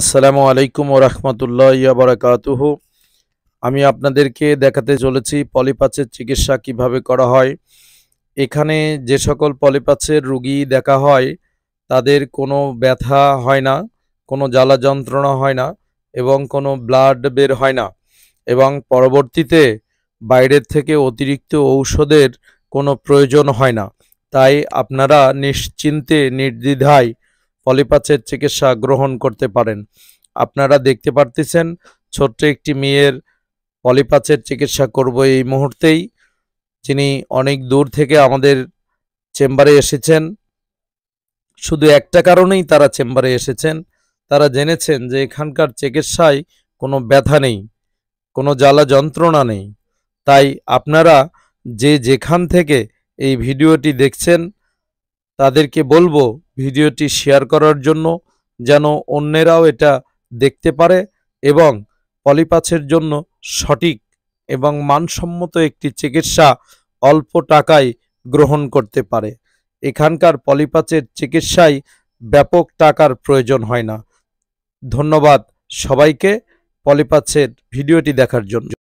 আসসালামু আলাইকুম ও রহমতুল্লাহ বারাকাতুহ আমি আপনাদেরকে দেখাতে চলেছি পলিপাচের চিকিৎসা কিভাবে করা হয় এখানে যে সকল পলিপাচের রুগী দেখা হয় তাদের কোনো ব্যথা হয় না কোনো জ্বালা যন্ত্রণা হয় না এবং কোনো ব্লাড বের হয় না এবং পরবর্তীতে বাইরের থেকে অতিরিক্ত ঔষধের কোনো প্রয়োজন হয় না তাই আপনারা নিশ্চিন্তে নির্দ্বিধায় পলিপাচের চিকিৎসা গ্রহণ করতে পারেন আপনারা দেখতে পারতেছেন ছোট্ট একটি মেয়ের পলিপাচের চিকিৎসা করব এই মুহূর্তেই যিনি অনেক দূর থেকে আমাদের চেম্বারে এসেছেন শুধু একটা কারণেই তারা চেম্বারে এসেছেন তারা জেনেছেন যে এখানকার চিকিৎসায় কোনো ব্যথা নেই কোনো জ্বালা যন্ত্রণা নেই তাই আপনারা যে যেখান থেকে এই ভিডিওটি দেখছেন তাদেরকে বলবো ভিডিওটি শেয়ার করার জন্য যেন অন্যেরাও এটা দেখতে পারে এবং পলিপাছের জন্য সঠিক এবং মানসম্মত একটি চিকিৎসা অল্প টাকায় গ্রহণ করতে পারে এখানকার পলিপাচের চিকিৎসায় ব্যাপক টাকার প্রয়োজন হয় না ধন্যবাদ সবাইকে পলিপাছের ভিডিওটি দেখার জন্য